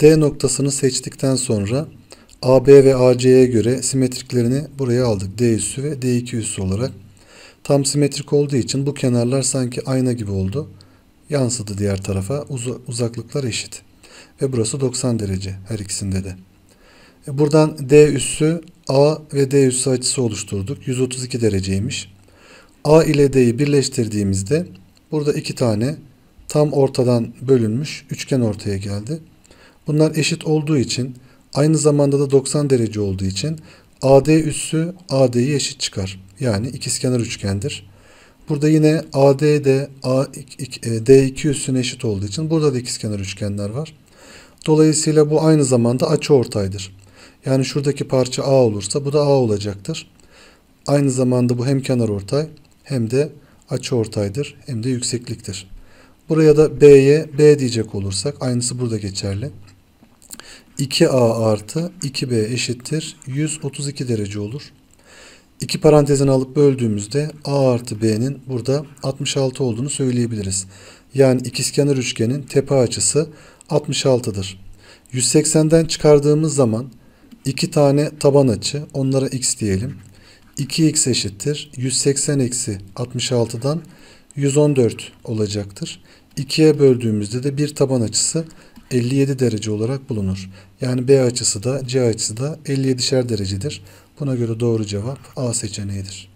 D noktasını seçtikten sonra AB ve AC'ye göre simetriklerini buraya aldık. D üssü ve D2 üssü olarak. Tam simetrik olduğu için bu kenarlar sanki ayna gibi oldu. Yansıdı diğer tarafa. Uz uzaklıklar eşit. Ve burası 90 derece her ikisinde de. E buradan D üssü A ve D üssü açısı oluşturduk. 132 dereceymiş. A ile D'yi birleştirdiğimizde burada iki tane tam ortadan bölünmüş üçgen ortaya geldi. Bunlar eşit olduğu için aynı zamanda da 90 derece olduğu için AD üssü AD'yi eşit çıkar. Yani ikizkenar üçgendir. Burada yine AD de e, D2 üssüne eşit olduğu için burada da ikizkenar üçgenler var. Dolayısıyla bu aynı zamanda açı ortaydır. Yani şuradaki parça A olursa bu da A olacaktır. Aynı zamanda bu hem kenar ortay hem de açı ortaydır hem de yüksekliktir. Buraya da B'ye B diyecek olursak aynısı burada geçerli. 2a artı 2b eşittir 132 derece olur. İki parantezini alıp böldüğümüzde a artı b'nin burada 66 olduğunu söyleyebiliriz. Yani ikizkenar üçgenin tepe açısı 66'dır. 180'den çıkardığımız zaman iki tane taban açı onlara x diyelim. 2x eşittir 180 eksi 66'dan 114 olacaktır. 2'ye böldüğümüzde de bir taban açısı 57 derece olarak bulunur. Yani B açısı da C açısı da 57'şer derecedir. Buna göre doğru cevap A seçeneğidir.